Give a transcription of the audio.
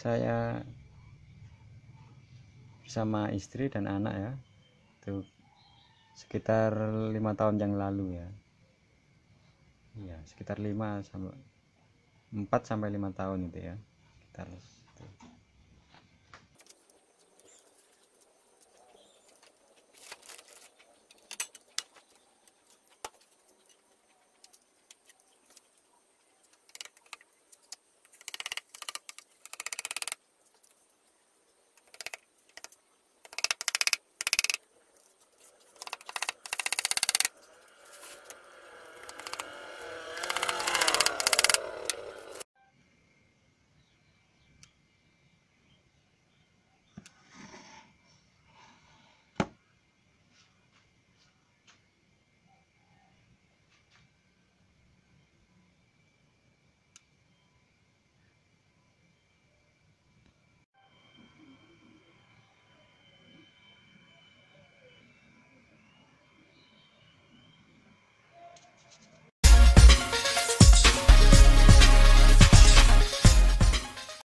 saya bersama istri dan anak ya itu sekitar lima tahun yang lalu ya ya sekitar lima sampai 4 sampai lima tahun itu ya sekitar itu.